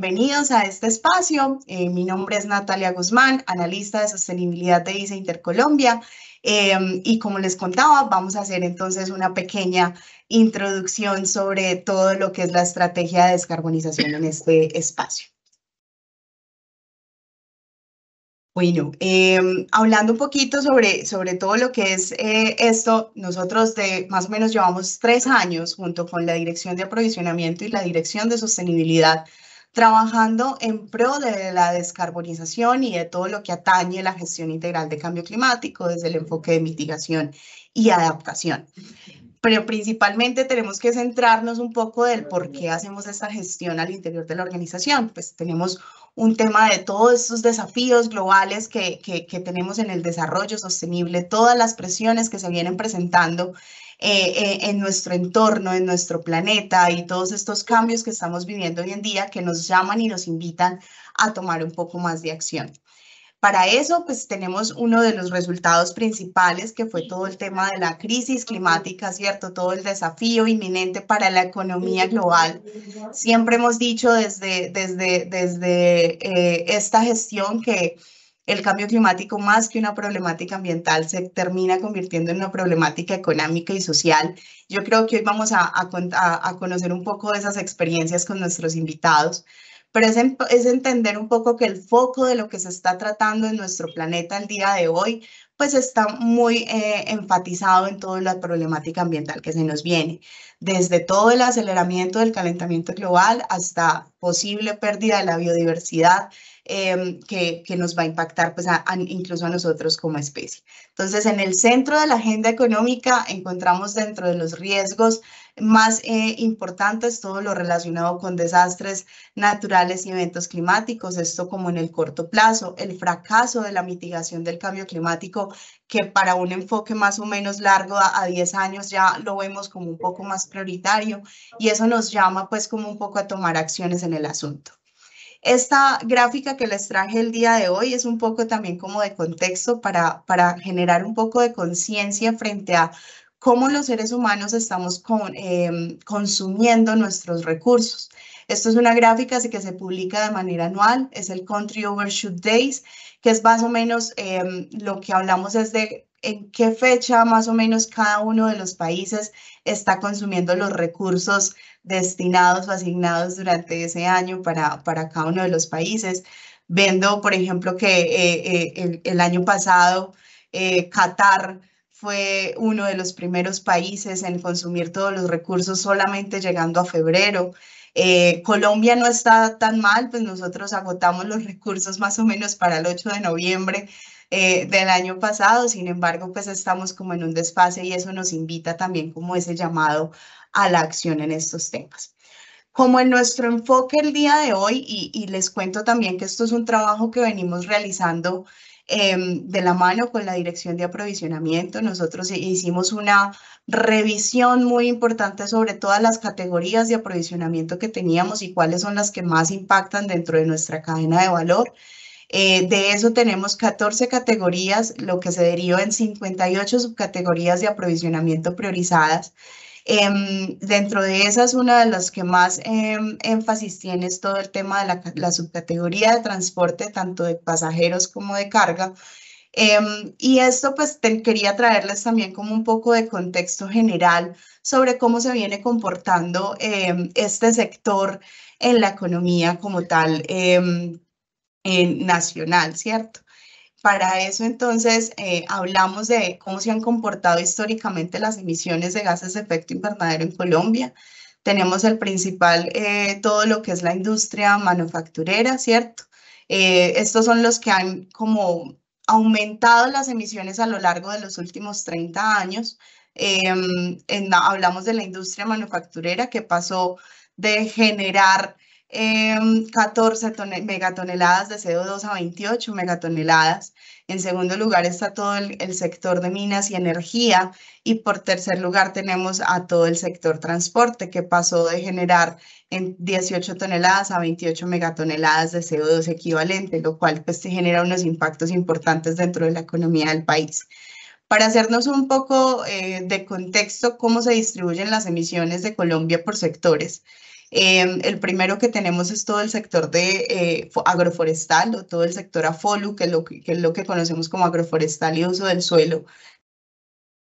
Bienvenidos a este espacio. Eh, mi nombre es Natalia Guzmán, analista de sostenibilidad de ISA Intercolombia. Em, y como les contaba, vamos a hacer entonces una pequeña introducción sobre todo lo que es la estrategia de descarbonización en este espacio. Bueno, em, hablando un poquito sobre, sobre todo lo que es eh, esto, nosotros de más o menos llevamos tres años junto con la Dirección de Aprovisionamiento y la Dirección de Sostenibilidad trabajando en pro de la descarbonización y de todo lo que atañe la gestión integral de cambio climático desde el enfoque de mitigación y adaptación. Pero principalmente tenemos que centrarnos un poco del por qué hacemos esta gestión al interior de la organización. Pues tenemos un tema de todos estos desafíos globales que, que, que tenemos en el desarrollo sostenible, todas las presiones que se vienen presentando eh, eh, en nuestro entorno, en nuestro planeta y todos estos cambios que estamos viviendo hoy en día que nos llaman y nos invitan a tomar un poco más de acción. Para eso, pues tenemos uno de los resultados principales, que fue todo el tema de la crisis climática, ¿cierto? Todo el desafío inminente para la economía global. Siempre hemos dicho desde, desde, desde eh, esta gestión que el cambio climático, más que una problemática ambiental, se termina convirtiendo en una problemática económica y social. Yo creo que hoy vamos a, conocer un poco de esas experiencias con nuestros invitados, pero es, entender un poco que el foco de lo que se está tratando en nuestro planeta el día de hoy pues está muy eh, enfatizado en toda la problemática ambiental que se nos viene, desde todo el aceleramiento del calentamiento global hasta posible pérdida de la biodiversidad, Em, que, que, nos va a impactar pues incluso a nosotros como especie. Entonces, en el centro de la agenda económica encontramos dentro de los riesgos más eh, importantes todo lo relacionado con desastres naturales y eventos climáticos, esto como en el corto plazo, el fracaso de la mitigación del cambio climático, que para un enfoque más o menos largo a, a 10 años ya lo vemos como un poco más prioritario y eso nos llama pues como un poco a tomar acciones en el asunto. Esta gráfica que les traje el día de hoy es un poco también como de contexto para, para generar un poco de conciencia frente a cómo los seres humanos estamos em, consumiendo nuestros recursos. Esto es una gráfica así que se publica de manera anual, es el Country Overshoot Days, que es más o menos em, lo que hablamos es de en qué fecha más o menos cada uno de los países está consumiendo los recursos destinados o asignados durante ese año para, para cada uno de los países. Vendo, por ejemplo, que eh, eh, el, año pasado eh, Qatar fue uno de los primeros países en consumir todos los recursos solamente llegando a febrero. Colombia no está tan mal, pues nosotros agotamos los recursos más o menos para el 8 de noviembre del año pasado, sin embargo, pues estamos como en un desfase y eso nos invita también como ese llamado a la acción en estos temas. Como en nuestro enfoque el día de hoy, y, les cuento también que esto es un trabajo que venimos realizando em, de la mano con la Dirección de Aprovisionamiento, nosotros hicimos una revisión muy importante sobre todas las categorías de aprovisionamiento que teníamos y cuáles son las que más impactan dentro de nuestra cadena de valor. Eh, de eso tenemos 14 categorías, lo que se deriva en 58 subcategorías de aprovisionamiento priorizadas Em, dentro de esas, una de las que más em, énfasis tiene es todo el tema de la, subcategoría de transporte, tanto de pasajeros como de carga. Em, y esto pues quería traerles también como un poco de contexto general sobre cómo se viene comportando este sector en la economía como tal nacional, ¿cierto? Para eso entonces eh, hablamos de cómo se han comportado históricamente las emisiones de gases de efecto invernadero en Colombia. Tenemos el principal, eh, todo lo que es la industria manufacturera, ¿cierto? Eh, estos son los que han como aumentado las emisiones a lo largo de los últimos 30 años. Em, hablamos de la industria manufacturera que pasó de generar 14 em, megatoneladas de CO2 a 28 megatoneladas. En segundo lugar está todo el, sector de minas y energía. Y por tercer lugar tenemos a todo el sector transporte que pasó de generar en 18 toneladas a 28 megatoneladas de CO2 equivalente, lo cual pues genera unos impactos importantes dentro de la economía del país. Para hacernos un poco eh, de contexto, cómo se distribuyen las emisiones de Colombia por sectores. Em, el primero que tenemos es todo el sector de eh, agroforestal o todo el sector AFOLU, que es, lo que, que conocemos como agroforestal y uso del suelo.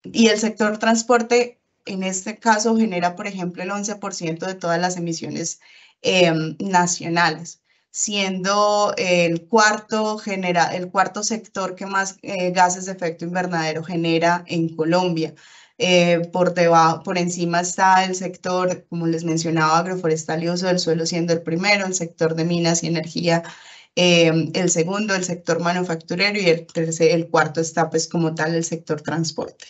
Y el sector transporte, en este caso, genera, por ejemplo, el 11% de todas las emisiones em, nacionales siendo el cuarto, genera, el cuarto sector que más eh, gases de efecto invernadero genera en Colombia. Eh, por debajo, por encima está el sector, como les mencionaba, agroforestal y uso del suelo siendo el primero, el sector de minas y energía eh, el segundo, el sector manufacturero y el, tercer, el cuarto está pues como tal el sector transporte.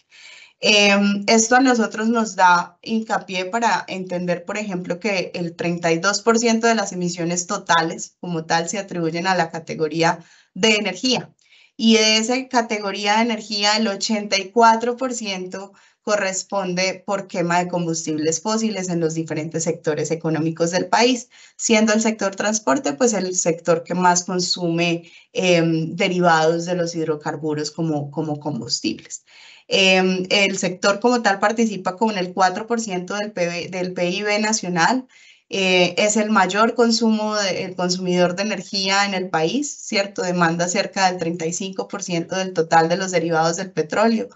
Eh, esto a nosotros nos da hincapié para entender, por ejemplo, que el 32% de las emisiones totales como tal se atribuyen a la categoría de energía. Y de esa categoría de energía, el 84% corresponde por quema de combustibles fósiles en los diferentes sectores económicos del país, siendo el sector transporte pues el sector que más consume em, derivados de los hidrocarburos como, como combustibles. Em, el sector como tal participa con el 4% del, PIB nacional, eh, es el mayor consumo consumidor de energía en el país, ¿cierto? Demanda cerca del 35% del total de los derivados del petróleo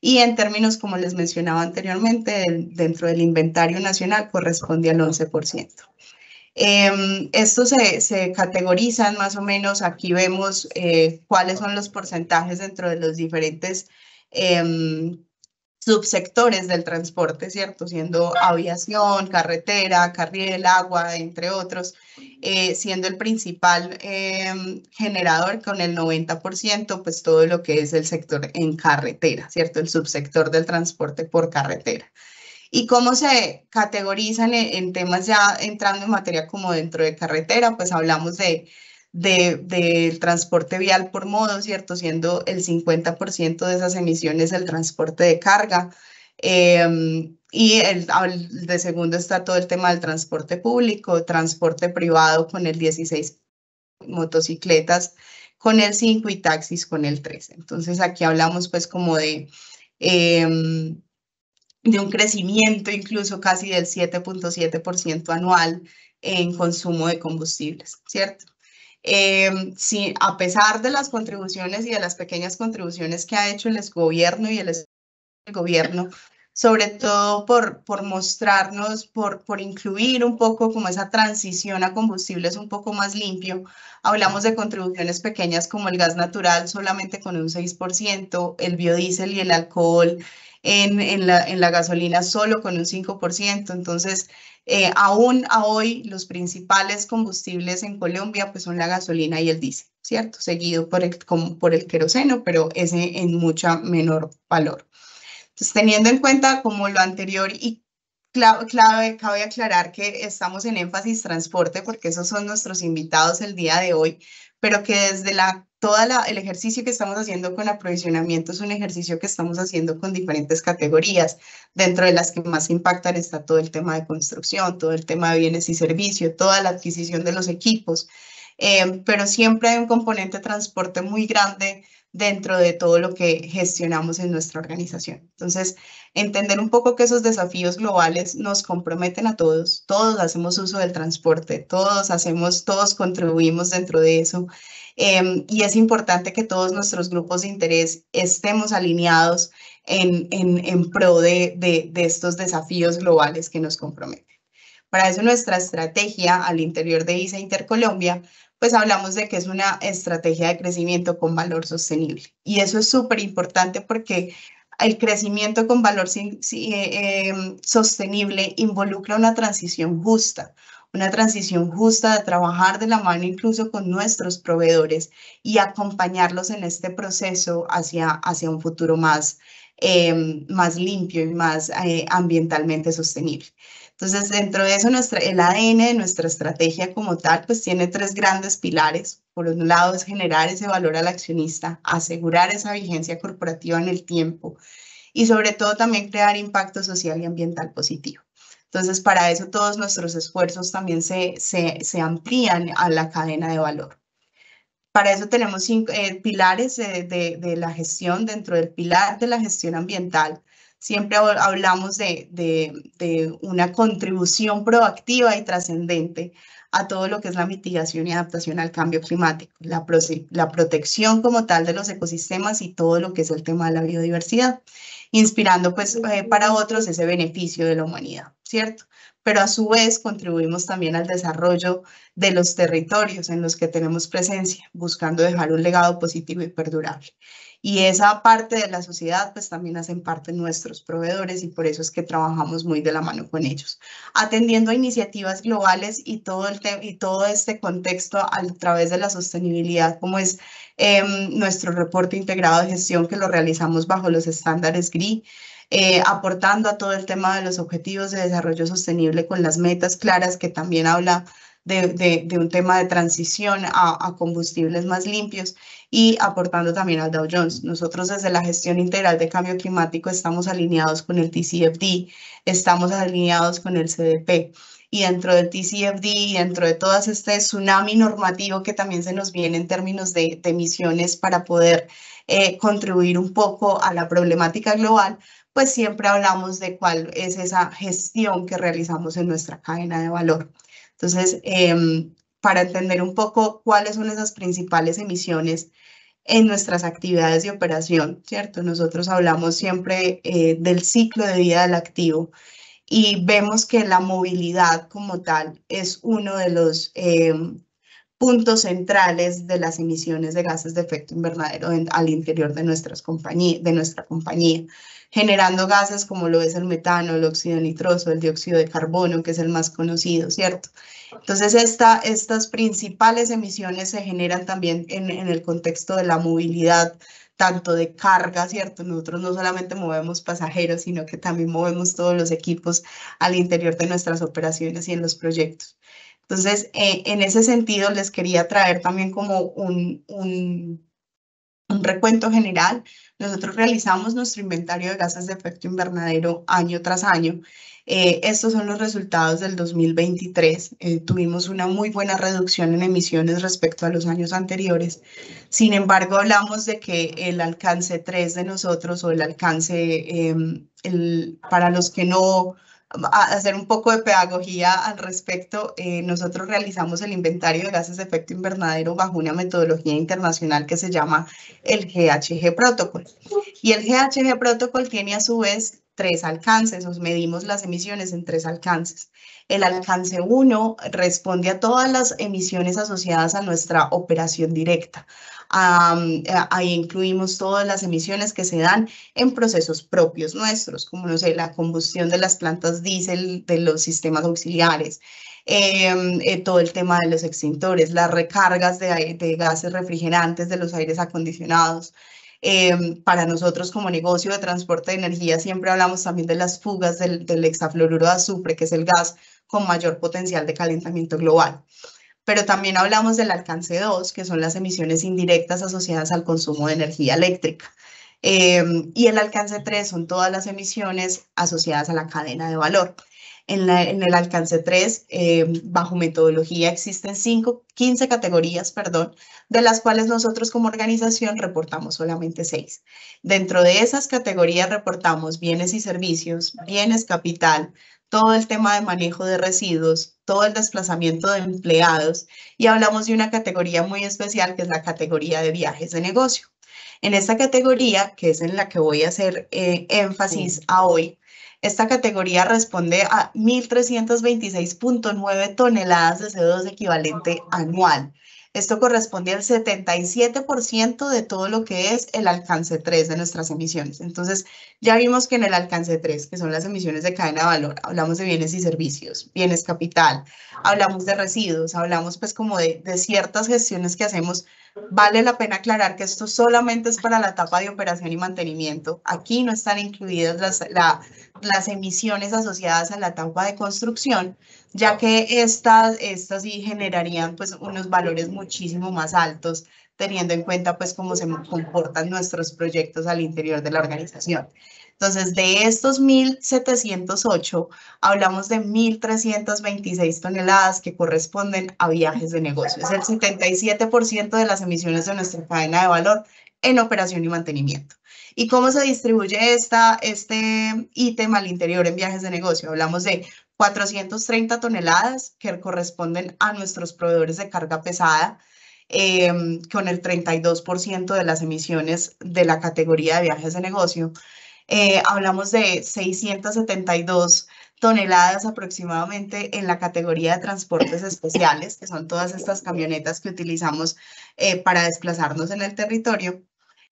y en términos, como les mencionaba anteriormente, dentro del inventario nacional corresponde al 11%. Eh, estos se, categorizan más o menos, aquí vemos eh, cuáles son los porcentajes dentro de los diferentes em, subsectores del transporte, ¿cierto? Siendo aviación, carretera, carril, agua, entre otros, eh, siendo el principal em, generador con el 90%, pues todo lo que es el sector en carretera, ¿cierto? El subsector del transporte por carretera. ¿Y cómo se categorizan en temas ya entrando en materia como dentro de carretera? Pues hablamos de del transporte vial por modo, ¿cierto? Siendo el 50% de esas emisiones el transporte de carga. Em, y el, de segundo está todo el tema del transporte público, transporte privado con el 16, motocicletas con el 5 y taxis con el 3. Entonces aquí hablamos pues como de... Em, de un crecimiento incluso casi del 7.7% anual en consumo de combustibles, ¿cierto? Eh, a pesar de las contribuciones y de las pequeñas contribuciones que ha hecho el gobierno y el, gobierno, sobre todo por, por mostrarnos, por, por incluir un poco como esa transición a combustibles un poco más limpio. Hablamos de contribuciones pequeñas como el gas natural solamente con un 6%, el biodiesel y el alcohol en, la, en la gasolina solo con un 5%. Entonces, eh, aún a hoy los principales combustibles en Colombia pues son la gasolina y el diésel, ¿cierto? Seguido por el, por el queroseno, pero ese en mucha menor valor. Entonces, teniendo en cuenta como lo anterior y clave, cabe aclarar que estamos en énfasis transporte porque esos son nuestros invitados el día de hoy, pero que desde la todo el ejercicio que estamos haciendo con aprovisionamiento es un ejercicio que estamos haciendo con diferentes categorías. Dentro de las que más impactan está todo el tema de construcción, todo el tema de bienes y servicios, toda la adquisición de los equipos. Eh, pero siempre hay un componente de transporte muy grande dentro de todo lo que gestionamos en nuestra organización. Entonces, entender un poco que esos desafíos globales nos comprometen a todos, todos hacemos uso del transporte, todos hacemos, todos contribuimos dentro de eso Em, y es importante que todos nuestros grupos de interés estemos alineados en, pro de, estos desafíos globales que nos comprometen. Para eso nuestra estrategia al interior de ISA Intercolombia, pues hablamos de que es una estrategia de crecimiento con valor sostenible. Y eso es súper importante porque el crecimiento con valor eh, em, sostenible involucra una transición justa, una transición justa, de trabajar de la mano incluso con nuestros proveedores y acompañarlos en este proceso hacia, hacia un futuro más, em, más limpio y más eh, ambientalmente sostenible. Entonces, dentro de eso, nuestra, el ADN de nuestra estrategia como tal, pues tiene tres grandes pilares. Por un lado es generar ese valor al accionista, asegurar esa vigencia corporativa en el tiempo y sobre todo también crear impacto social y ambiental positivo. Entonces, para eso todos nuestros esfuerzos también se, se, se amplían a la cadena de valor. Para eso tenemos cinco, eh, pilares de, de, la gestión dentro del pilar de la gestión ambiental. Siempre hablamos de, de una contribución proactiva y trascendente a todo lo que es la mitigación y adaptación al cambio climático, la, la protección como tal de los ecosistemas y todo lo que es el tema de la biodiversidad inspirando pues eh, para otros ese beneficio de la humanidad, ¿cierto? Pero a su vez contribuimos también al desarrollo de los territorios en los que tenemos presencia, buscando dejar un legado positivo y perdurable. Y esa parte de la sociedad, pues también hacen parte nuestros proveedores y por eso es que trabajamos muy de la mano con ellos, atendiendo a iniciativas globales y todo, el y todo este contexto a través de la sostenibilidad, como es Em, nuestro reporte integrado de gestión que lo realizamos bajo los estándares GRI, eh, aportando a todo el tema de los objetivos de desarrollo sostenible con las metas claras que también habla de, un tema de transición a, a, combustibles más limpios y aportando también al Dow Jones. Nosotros desde la gestión integral de cambio climático estamos alineados con el TCFD, estamos alineados con el CDP y dentro del TCFD y dentro de todo este tsunami normativo que también se nos viene en términos de, emisiones para poder eh, contribuir un poco a la problemática global, pues siempre hablamos de cuál es esa gestión que realizamos en nuestra cadena de valor. Entonces, em, para entender un poco cuáles son esas principales emisiones en nuestras actividades de operación, ¿cierto? Nosotros hablamos siempre eh, del ciclo de vida del activo y vemos que la movilidad como tal es uno de los eh, puntos centrales de las emisiones de gases de efecto invernadero al interior de, nuestras de nuestra compañía, generando gases como lo es el metano, el óxido nitroso, el dióxido de carbono, que es el más conocido, ¿cierto? Entonces, estas principales emisiones se generan también en, en el contexto de la movilidad tanto de carga, ¿cierto? Nosotros no solamente movemos pasajeros, sino que también movemos todos los equipos al interior de nuestras operaciones y en los proyectos. Entonces, eh, en ese sentido, les quería traer también como un, un, un recuento general. Nosotros realizamos nuestro inventario de gases de efecto invernadero año tras año eh, estos son los resultados del 2023. Eh, tuvimos una muy buena reducción en emisiones respecto a los años anteriores. Sin embargo, hablamos de que el alcance 3 de nosotros o el alcance em, para los que no hacer un poco de pedagogía al respecto, eh, nosotros realizamos el inventario de gases de efecto invernadero bajo una metodología internacional que se llama el GHG Protocol. Y el GHG Protocol tiene a su vez tres alcances, os medimos las emisiones en tres alcances. El alcance uno responde a todas las emisiones asociadas a nuestra operación directa. Eh, ahí incluimos todas las emisiones que se dan en procesos propios nuestros, como no sé, la combustión de las plantas diésel, de los sistemas auxiliares, em, eh, todo el tema de los extintores, las recargas de gases refrigerantes de los aires acondicionados, Em, para nosotros como negocio de transporte de energía siempre hablamos también de las fugas del, hexafluoruro de azufre, que es el gas con mayor potencial de calentamiento global. Pero también hablamos del alcance 2, que son las emisiones indirectas asociadas al consumo de energía eléctrica. Em, y el alcance 3 son todas las emisiones asociadas a la cadena de valor. En, el alcance 3, eh, bajo metodología, existen cinco, 15 categorías, perdón, de las cuales nosotros como organización reportamos solamente 6. Dentro de esas categorías reportamos bienes y servicios, bienes capital, todo el tema de manejo de residuos, todo el desplazamiento de empleados y hablamos de una categoría muy especial que es la categoría de viajes de negocio. En esta categoría, que es en la que voy a hacer eh, énfasis a hoy, esta categoría responde a 1.326.9 toneladas de CO2 equivalente anual. Esto corresponde al 77% de todo lo que es el alcance 3 de nuestras emisiones. Entonces, ya vimos que en el alcance 3, que son las emisiones de cadena de valor, hablamos de bienes y servicios, bienes capital, hablamos de residuos, hablamos pues como de, de ciertas gestiones que hacemos Vale la pena aclarar que esto solamente es para la etapa de operación y mantenimiento. Aquí no están incluidas las, emisiones asociadas a la etapa de construcción, ya que estas, estas sí generarían pues, unos valores muchísimo más altos teniendo en cuenta pues cómo se comportan nuestros proyectos al interior de la organización. Entonces, de estos 1.708, hablamos de 1.326 toneladas que corresponden a viajes de negocio. Es el 77% de las emisiones de nuestra cadena de valor en operación y mantenimiento. ¿Y cómo se distribuye esta, este ítem al interior en viajes de negocio? Hablamos de 430 toneladas que corresponden a nuestros proveedores de carga pesada, Em, con el 32% de las emisiones de la categoría de viajes de negocio. Eh, hablamos de 672 toneladas aproximadamente en la categoría de transportes especiales, que son todas estas camionetas que utilizamos eh, para desplazarnos en el territorio.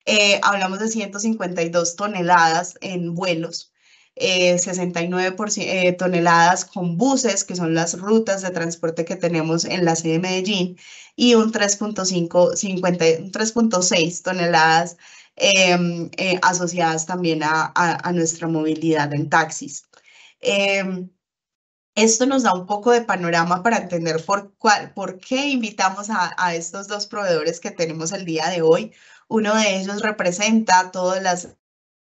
Eh, hablamos de 152 toneladas en vuelos, 69% eh, eh, toneladas con buses, que son las rutas de transporte que tenemos en la sede de Medellín, y un 3.6 toneladas em, eh, asociadas también a, nuestra movilidad en taxis. Em, esto nos da un poco de panorama para entender por, qué invitamos a, a, estos dos proveedores que tenemos el día de hoy. Uno de ellos representa todas las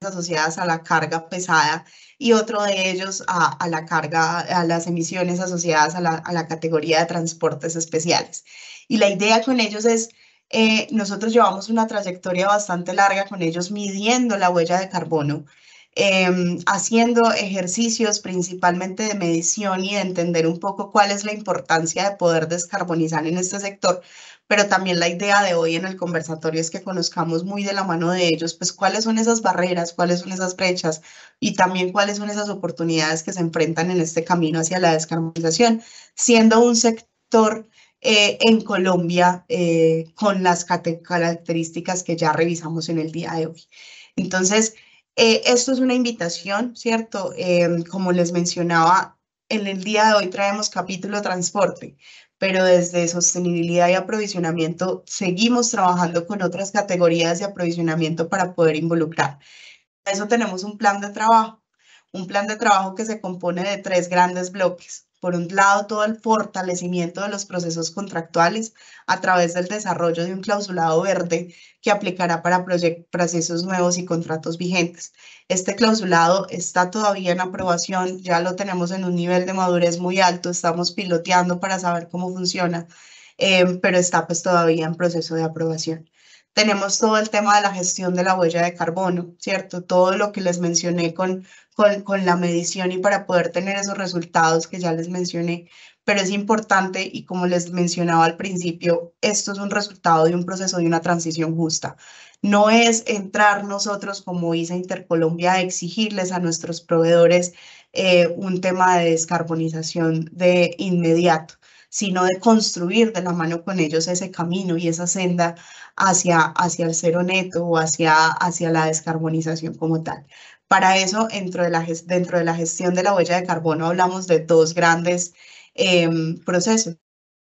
asociadas a la carga pesada y otro de ellos a, la carga, a las emisiones asociadas a la, categoría de transportes especiales. Y la idea con ellos es, eh, nosotros llevamos una trayectoria bastante larga con ellos midiendo la huella de carbono Em, haciendo ejercicios principalmente de medición y de entender un poco cuál es la importancia de poder descarbonizar en este sector, pero también la idea de hoy en el conversatorio es que conozcamos muy de la mano de ellos, pues cuáles son esas barreras, cuáles son esas brechas y también cuáles son esas oportunidades que se enfrentan en este camino hacia la descarbonización, siendo un sector eh, en Colombia eh, con las características que ya revisamos en el día de hoy. Entonces, eh, esto es una invitación, ¿cierto? Em, como les mencionaba, en el día de hoy traemos capítulo transporte, pero desde sostenibilidad y aprovisionamiento seguimos trabajando con otras categorías de aprovisionamiento para poder involucrar. Para eso tenemos un plan de trabajo, un plan de trabajo que se compone de tres grandes bloques por un lado, todo el fortalecimiento de los procesos contractuales a través del desarrollo de un clausulado verde que aplicará para procesos nuevos y contratos vigentes. Este clausulado está todavía en aprobación, ya lo tenemos en un nivel de madurez muy alto, estamos piloteando para saber cómo funciona, em, pero está pues todavía en proceso de aprobación. Tenemos todo el tema de la gestión de la huella de carbono, ¿cierto? Todo lo que les mencioné con con, la medición y para poder tener esos resultados que ya les mencioné. Pero es importante y como les mencionaba al principio, esto es un resultado de un proceso de una transición justa. No es entrar nosotros como ISA Intercolombia a exigirles a nuestros proveedores eh, un tema de descarbonización de inmediato sino de construir de la mano con ellos ese camino y esa senda hacia, hacia el cero neto o hacia, hacia la descarbonización como tal. Para eso, dentro de la, gestión de la huella de carbono, hablamos de dos grandes em, procesos.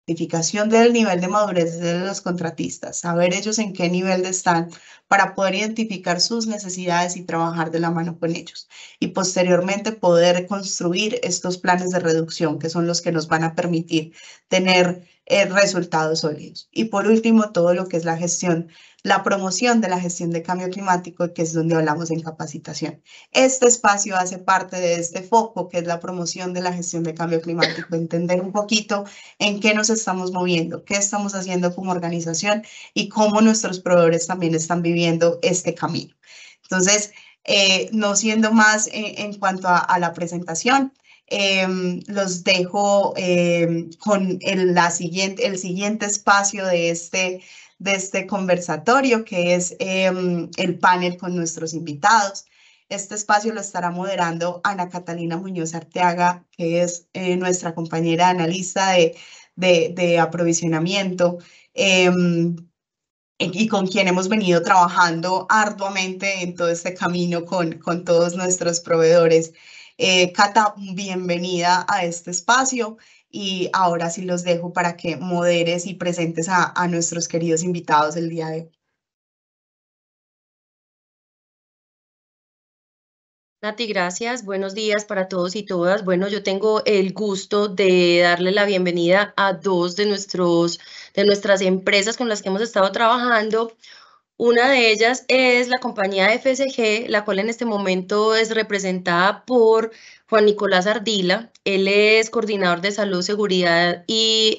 Identificación del nivel de madurez de los contratistas, saber ellos en qué nivel están para poder identificar sus necesidades y trabajar de la mano con ellos. Y posteriormente poder construir estos planes de reducción que son los que nos van a permitir tener eh, resultados sólidos. Y por último, todo lo que es la gestión la promoción de la gestión de cambio climático, que es donde hablamos en capacitación. Este espacio hace parte de este foco, que es la promoción de la gestión de cambio climático, entender un poquito en qué nos estamos moviendo, qué estamos haciendo como organización y cómo nuestros proveedores también están viviendo este camino. Entonces, eh, no siendo más en, cuanto a, la presentación, em, los dejo em, con siguiente, el siguiente espacio de este de este conversatorio, que es em, el panel con nuestros invitados. Este espacio lo estará moderando Ana Catalina Muñoz Arteaga, que es eh, nuestra compañera analista de, de, aprovisionamiento em, y con quien hemos venido trabajando arduamente en todo este camino con, con todos nuestros proveedores. Eh, Cata, bienvenida a este espacio. Y ahora sí los dejo para que moderes y presentes a, nuestros queridos invitados el día de hoy. Nati, gracias. Buenos días para todos y todas. Bueno, yo tengo el gusto de darle la bienvenida a dos de, nuestros, de nuestras empresas con las que hemos estado trabajando. Una de ellas es la compañía FSG, la cual en este momento es representada por Juan Nicolás Ardila. Él es coordinador de salud, seguridad y,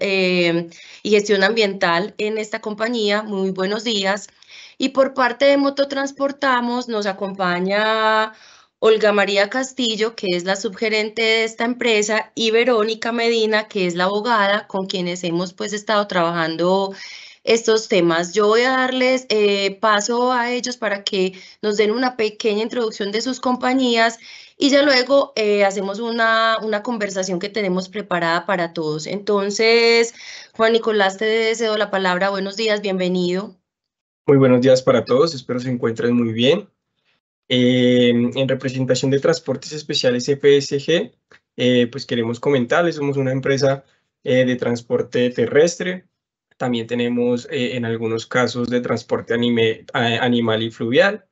eh, y gestión ambiental en esta compañía. Muy buenos días. Y por parte de Mototransportamos nos acompaña Olga María Castillo, que es la subgerente de esta empresa, y Verónica Medina, que es la abogada con quienes hemos pues estado trabajando estos temas. Yo voy a darles eh, paso a ellos para que nos den una pequeña introducción de sus compañías y ya luego eh, hacemos una, una, conversación que tenemos preparada para todos. Entonces, Juan Nicolás, te deseo la palabra. Buenos días, bienvenido. Muy buenos días para todos, espero se encuentren muy bien. Eh, en representación de Transportes Especiales FSG, pues queremos comentarles, somos una empresa de transporte terrestre, también tenemos eh, en algunos casos de transporte eh, animal y fluvial.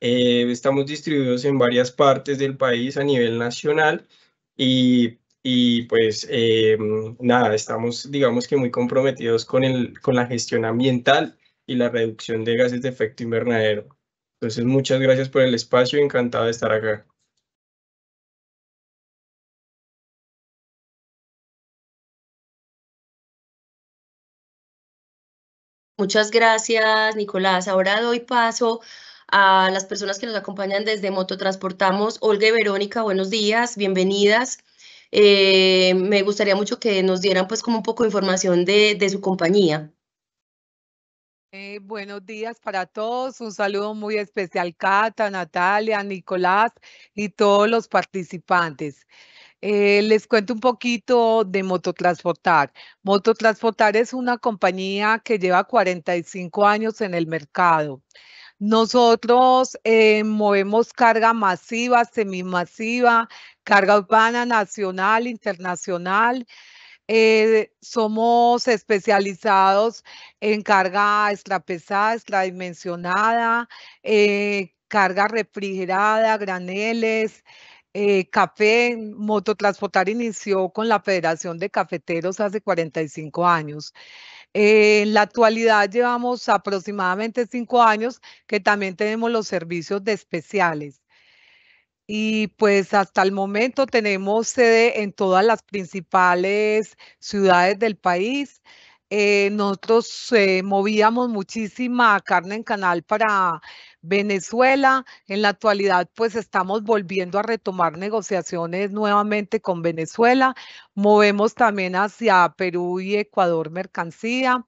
Eh, estamos distribuidos en varias partes del país a nivel nacional y, y pues nada, estamos digamos que muy comprometidos con, el, con la gestión ambiental y la reducción de gases de efecto invernadero. Entonces, muchas gracias por el espacio, encantado de estar acá. Muchas gracias, Nicolás. Ahora doy paso a las personas que nos acompañan desde Mototransportamos. Olga y Verónica, buenos días, bienvenidas. Eh, me gustaría mucho que nos dieran pues como un poco de información de, su compañía. Eh, buenos días para todos. Un saludo muy especial, Cata, Natalia, Nicolás y todos los participantes. Eh, les cuento un poquito de Mototransportar. Mototransportar es una compañía que lleva 45 años en el mercado. Nosotros eh, movemos carga masiva, semimasiva, carga urbana nacional, internacional. Eh, somos especializados en carga extrapesada, extradimensionada, carga refrigerada, graneles, eh, café, Mototransportar inició con la Federación de Cafeteros hace 45 años. Eh, en la actualidad llevamos aproximadamente cinco años que también tenemos los servicios de especiales. Y pues hasta el momento tenemos sede en todas las principales ciudades del país. Eh, nosotros movíamos muchísima carne en canal para Venezuela. En la actualidad, pues estamos volviendo a retomar negociaciones nuevamente con Venezuela. Movemos también hacia Perú y Ecuador mercancía.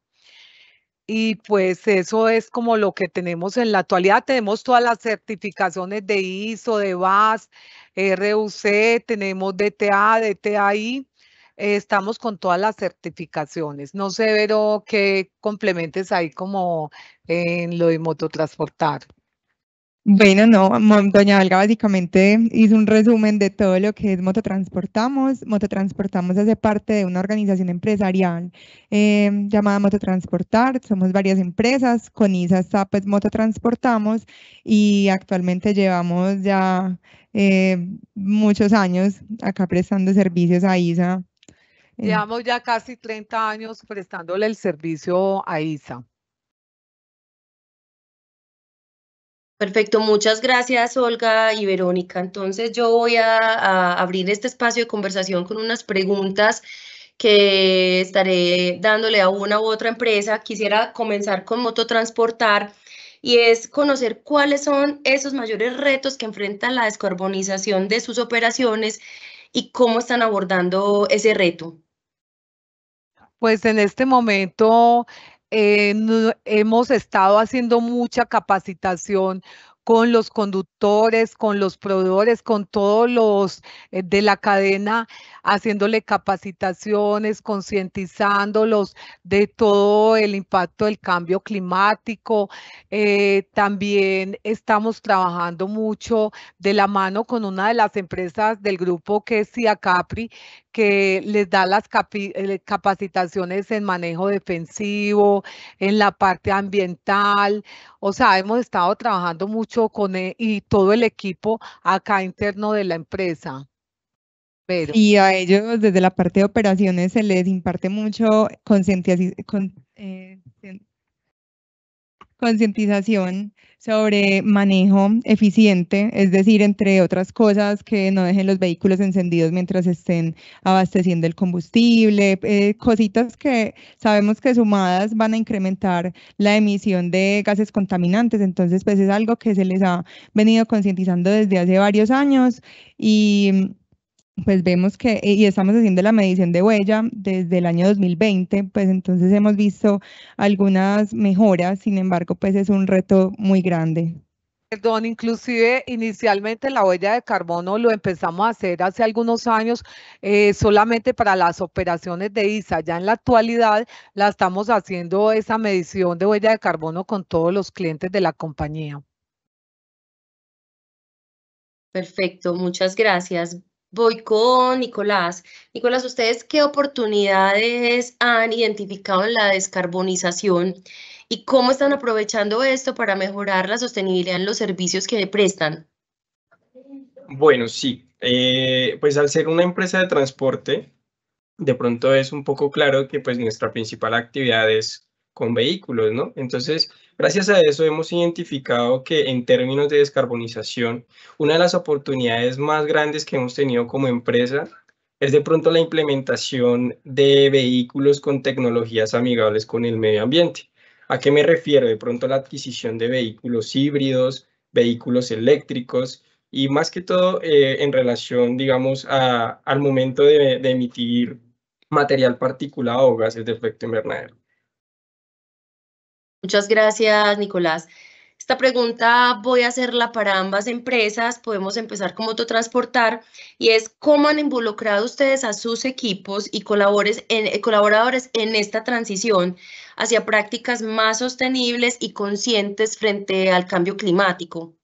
Y pues eso es como lo que tenemos en la actualidad. Tenemos todas las certificaciones de ISO, de BAS, RUC, tenemos DTA, DTAI estamos con todas las certificaciones. No sé, Vero, qué complementes hay como en lo de mototransportar. Bueno, no, doña Alga, básicamente hizo un resumen de todo lo que es Mototransportamos. Mototransportamos hace parte de una organización empresarial em, llamada Mototransportar. Somos varias empresas, con ISA está pues Mototransportamos y actualmente llevamos ya em, muchos años acá prestando servicios a ISA. Llevamos ya casi 30 años prestándole el servicio a ISA. Perfecto, muchas gracias Olga y Verónica. Entonces yo voy a, abrir este espacio de conversación con unas preguntas que estaré dándole a una u otra empresa. Quisiera comenzar con Mototransportar y es conocer cuáles son esos mayores retos que enfrentan la descarbonización de sus operaciones y cómo están abordando ese reto. Pues en este momento eh, no, hemos estado haciendo mucha capacitación con los conductores, con los proveedores, con todos los eh, de la cadena, haciéndole capacitaciones, concientizándolos de todo el impacto del cambio climático. Eh, también estamos trabajando mucho de la mano con una de las empresas del grupo que es Capri, que les da las eh, capacitaciones en manejo defensivo, en la parte ambiental. O sea, hemos estado trabajando mucho con e, y todo el equipo acá interno de la empresa. Y a ellos desde la parte de operaciones se les imparte mucho concientización, con, eh, concientización sobre manejo eficiente, es decir, entre otras cosas, que no dejen los vehículos encendidos mientras estén abasteciendo el combustible, eh, cositas que sabemos que sumadas van a incrementar la emisión de gases contaminantes. Entonces, pues es algo que se les ha venido concientizando desde hace varios años y pues vemos que, eh, y estamos haciendo la medición de huella desde el año 2020, pues entonces hemos visto algunas mejoras, sin embargo, pues es un reto muy grande. Perdón, inclusive inicialmente la huella de carbono lo empezamos a hacer hace algunos años eh, solamente para las operaciones de ISA. Ya en la actualidad la estamos haciendo esa medición de huella de carbono con todos los clientes de la compañía. Perfecto, muchas gracias. Voy con Nicolás. Nicolás, ¿ustedes qué oportunidades han identificado en la descarbonización y cómo están aprovechando esto para mejorar la sostenibilidad en los servicios que prestan? Bueno, sí. Eh, pues al ser una empresa de transporte, de pronto es un poco claro que pues nuestra principal actividad es con vehículos, ¿no? Entonces, gracias a eso hemos identificado que en términos de descarbonización, una de las oportunidades más grandes que hemos tenido como empresa es de pronto la implementación de vehículos con tecnologías amigables con el medio ambiente. ¿A qué me refiero? De pronto la adquisición de vehículos híbridos, vehículos eléctricos y más que todo eh, en relación, digamos, al momento de, de emitir material particulado o gases de efecto invernadero. Muchas gracias, Nicolás. Esta pregunta voy a hacerla para ambas empresas. Podemos empezar con Mototransportar y es cómo han involucrado ustedes a sus equipos y en, eh, colaboradores en esta transición hacia prácticas más sostenibles y conscientes frente al cambio climático.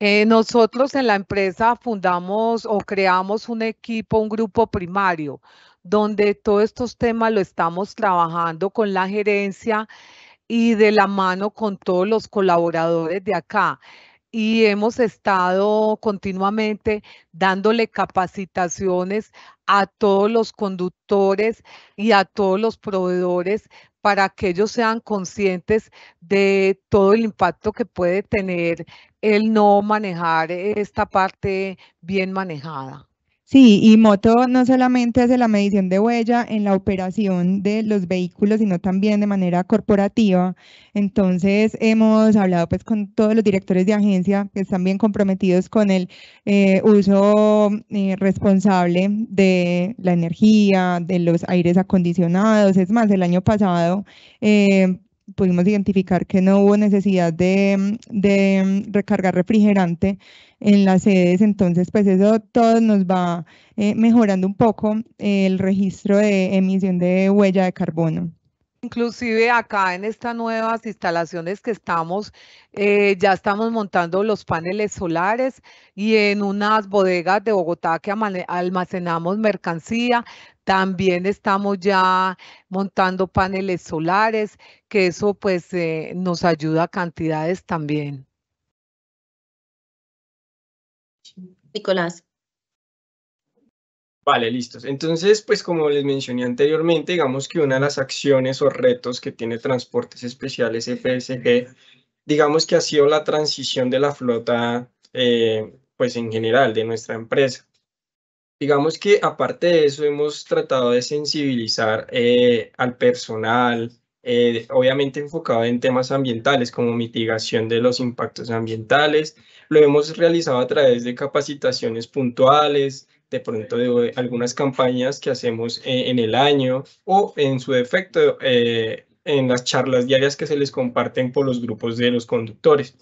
Eh, nosotros en la empresa fundamos o creamos un equipo, un grupo primario, donde todos estos temas lo estamos trabajando con la gerencia y de la mano con todos los colaboradores de acá. Y hemos estado continuamente dándole capacitaciones a todos los conductores y a todos los proveedores para que ellos sean conscientes de todo el impacto que puede tener el no manejar esta parte bien manejada. Sí, y Moto no solamente hace la medición de huella en la operación de los vehículos, sino también de manera corporativa. Entonces hemos hablado pues con todos los directores de agencia que están bien comprometidos con el eh, uso eh, responsable de la energía, de los aires acondicionados. Es más, el año pasado... Eh, pudimos identificar que no hubo necesidad de, mm, recargar refrigerante en las sedes, entonces pues eso todo nos va eh, mejorando un poco eh, el registro de emisión de huella de carbono. Inclusive acá en estas nuevas instalaciones que estamos, eh, ya estamos montando los paneles solares y en unas bodegas de Bogotá que almacenamos mercancía, también estamos ya montando paneles solares, que eso pues eh, nos ayuda a cantidades también. Nicolás. Vale, listos. Entonces, pues como les mencioné anteriormente, digamos que una de las acciones o retos que tiene Transportes Especiales FSG, digamos que ha sido la transición de la flota, eh, pues en general, de nuestra empresa. Digamos que aparte de eso hemos tratado de sensibilizar eh, al personal, eh, obviamente enfocado en temas ambientales como mitigación de los impactos ambientales. Lo hemos realizado a través de capacitaciones puntuales, de pronto de eh, algunas campañas que hacemos en el año o en su defecto en las charlas diarias que se les comparten por los grupos de los conductores.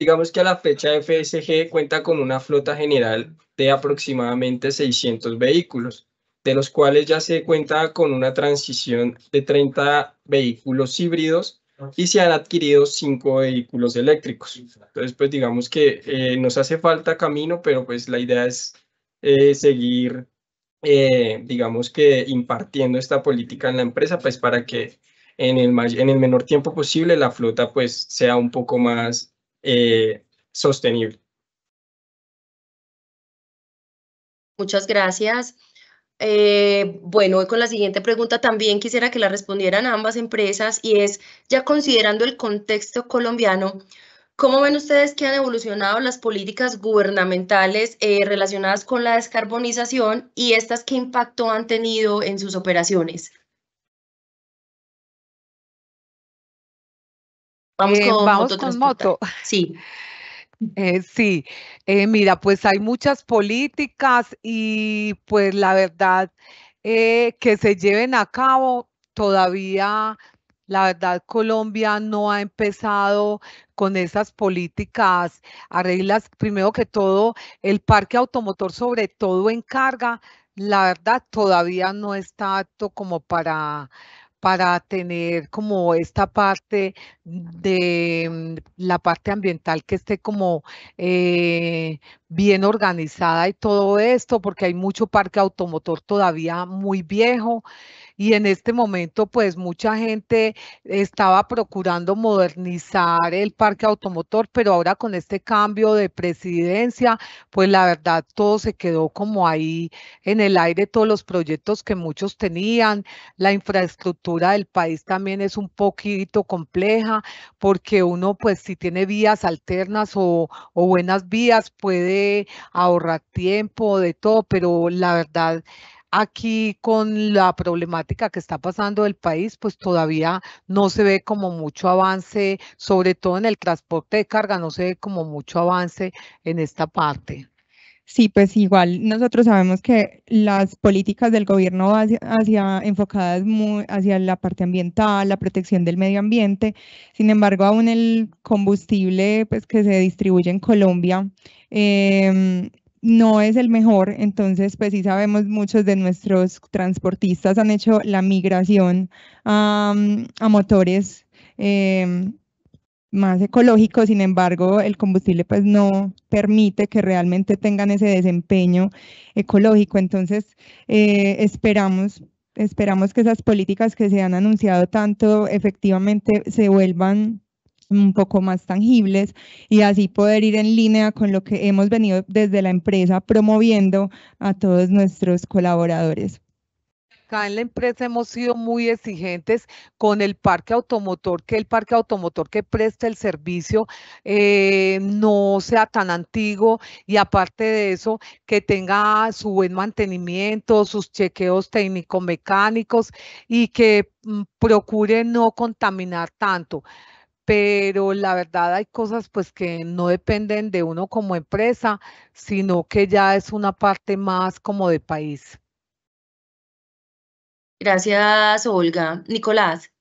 Digamos que a la fecha FSG cuenta con una flota general de aproximadamente 600 vehículos, de los cuales ya se cuenta con una transición de 30 vehículos híbridos y se han adquirido 5 vehículos eléctricos. Entonces, pues digamos que eh, nos hace falta camino, pero pues la idea es eh, seguir, eh, digamos que impartiendo esta política en la empresa, pues para que en el, en el menor tiempo posible la flota pues sea un poco más eh, sostenible. Muchas gracias. Eh, bueno, con la siguiente pregunta también quisiera que la respondieran ambas empresas y es, ya considerando el contexto colombiano, ¿cómo ven ustedes que han evolucionado las políticas gubernamentales eh, relacionadas con la descarbonización y estas qué impacto han tenido en sus operaciones? Vamos eh, con, moto. Sí. Eh, sí, eh, mira, pues hay muchas políticas y pues la verdad que se lleven a cabo todavía, la verdad Colombia no ha empezado con esas políticas, arreglas primero que todo el parque automotor, sobre todo en carga, la verdad todavía no está apto como para para tener como esta parte de mm, la parte ambiental que esté como eh, bien organizada y todo esto, porque hay mucho parque automotor todavía muy viejo y en este momento pues mucha gente estaba procurando modernizar el parque automotor, pero ahora con este cambio de presidencia, pues la verdad todo se quedó como ahí en el aire, todos los proyectos que muchos tenían, la infraestructura del país también es un poquito compleja, porque uno pues si tiene vías alternas o, buenas vías puede ahorrar tiempo, de todo, pero la verdad, aquí con la problemática que está pasando el país, pues todavía no se ve como mucho avance, sobre todo en el transporte de carga, no se ve como mucho avance en esta parte. Sí, pues igual nosotros sabemos que las políticas del gobierno hacia, enfocadas muy, hacia la parte ambiental, la protección del medio ambiente. Sin embargo, aún el combustible pues, que se distribuye en Colombia em, no es el mejor. Entonces, pues sí sabemos muchos de nuestros transportistas han hecho la migración a motores. Em, más ecológico, sin embargo, el combustible pues no permite que realmente tengan ese desempeño ecológico. Entonces, eh, esperamos, esperamos que esas políticas que se han anunciado tanto efectivamente se vuelvan un poco más tangibles y así poder ir en línea con lo que hemos venido desde la empresa promoviendo a todos nuestros colaboradores acá en la empresa hemos sido muy exigentes con el parque automotor, que el parque automotor que presta el servicio eh, no sea tan antiguo y aparte de eso, que tenga su buen mantenimiento, sus chequeos técnico-mecánicos y que mm, procure no contaminar tanto pero la verdad hay cosas pues que no dependen de uno como empresa, sino que ya es una parte más como de país. Gracias, Olga. Nicolás.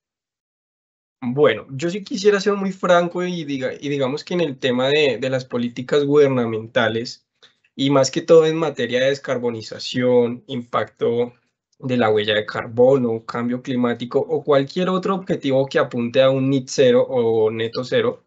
Bueno, yo sí quisiera ser muy franco y, diga, y digamos que en el tema de, las políticas gubernamentales, y más que todo en materia de descarbonización, impacto de la huella de carbono, cambio climático o cualquier otro objetivo que apunte a un NIT cero o neto cero,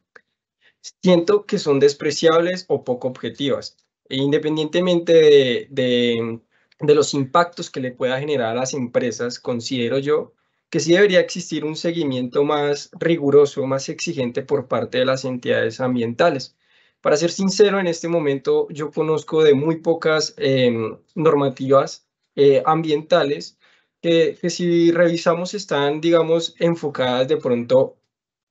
siento que son despreciables o poco objetivas. E independientemente de de los impactos que le pueda generar a las empresas, considero yo que sí debería existir un seguimiento más riguroso, más exigente por parte de las entidades ambientales. Para ser sincero, en este momento yo conozco de muy pocas em, normativas eh, ambientales que, que si revisamos están, digamos, enfocadas de pronto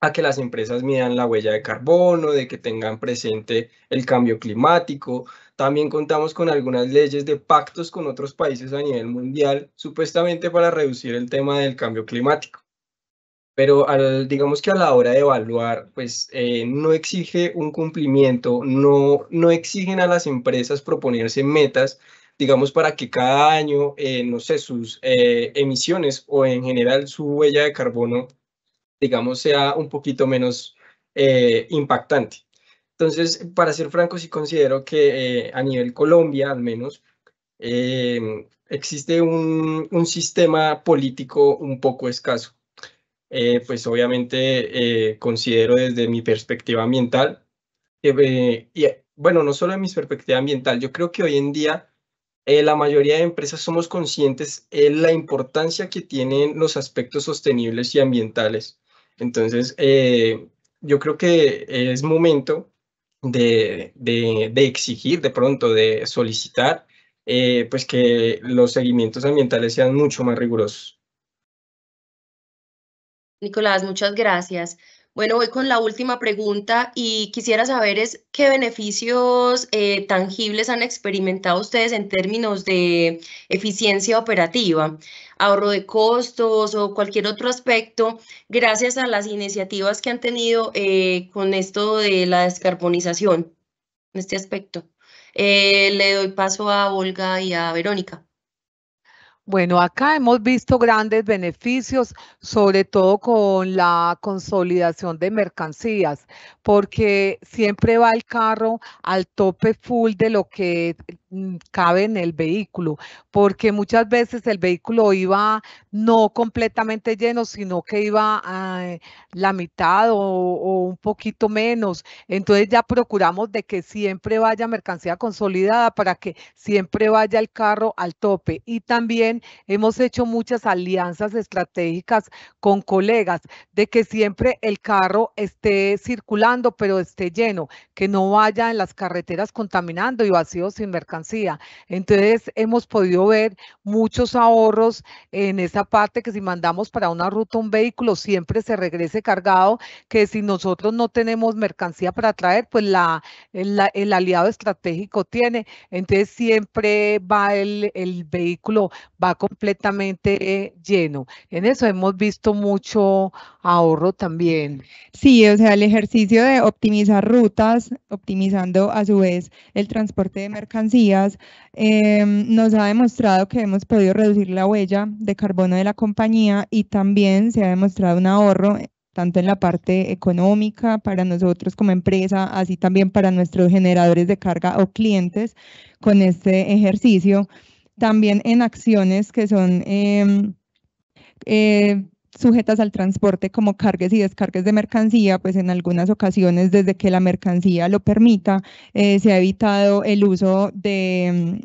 a que las empresas midan la huella de carbono, de que tengan presente el cambio climático, también contamos con algunas leyes de pactos con otros países a nivel mundial, supuestamente para reducir el tema del cambio climático. Pero al, digamos que a la hora de evaluar, pues eh, no exige un cumplimiento, no, no exigen a las empresas proponerse metas, digamos, para que cada año, eh, no sé, sus eh, emisiones o en general su huella de carbono, digamos, sea un poquito menos impactante. Entonces, para ser franco, sí considero que eh, a nivel Colombia, al menos, em, existe un, sistema político un poco escaso. Eh, pues obviamente eh, considero desde mi perspectiva ambiental, y bueno, no solo en mi perspectiva ambiental, yo creo que hoy en día la mayoría de empresas somos conscientes de la importancia que tienen los aspectos sostenibles y ambientales. Entonces, yo creo que es momento de, de, exigir de pronto, de solicitar, eh, pues que los seguimientos ambientales sean mucho más rigurosos. Nicolás, muchas gracias. Bueno, voy con la última pregunta y quisiera saber es qué beneficios eh, tangibles han experimentado ustedes en términos de eficiencia operativa, ahorro de costos o cualquier otro aspecto, gracias a las iniciativas que han tenido eh, con esto de la descarbonización, en este aspecto. Eh, le doy paso a Olga y a Verónica. Bueno, acá hemos visto grandes beneficios, sobre todo con la consolidación de mercancías, porque siempre va el carro al tope full de lo que Mm, cabe en el vehículo, porque muchas veces el vehículo iba no completamente lleno, sino que iba a ah, la mitad o, o, un poquito menos. Entonces ya procuramos de que siempre vaya mercancía consolidada para que siempre vaya el carro al tope. Y también hemos hecho muchas alianzas estratégicas con colegas de que siempre el carro esté circulando, pero esté lleno, que no vaya en las carreteras contaminando y vacío sin mercancía entonces, hemos podido ver muchos ahorros en esa parte que si mandamos para una ruta un vehículo, siempre se regrese cargado, que si nosotros no tenemos mercancía para traer, pues la, el, el aliado estratégico tiene. Entonces, siempre va el, el vehículo, va completamente lleno. En eso hemos visto mucho ahorro también. Sí, o sea, el ejercicio de optimizar rutas, optimizando a su vez el transporte de mercancía Em, nos ha demostrado que hemos podido reducir la huella de carbono de la compañía y también se ha demostrado un ahorro eh, tanto en la parte económica para nosotros como empresa, así también para nuestros generadores de carga o clientes con este ejercicio. También en acciones que son em, eh, sujetas al transporte como cargues y descargues de mercancía, pues en algunas ocasiones desde que la mercancía lo permita, eh, se ha evitado el uso de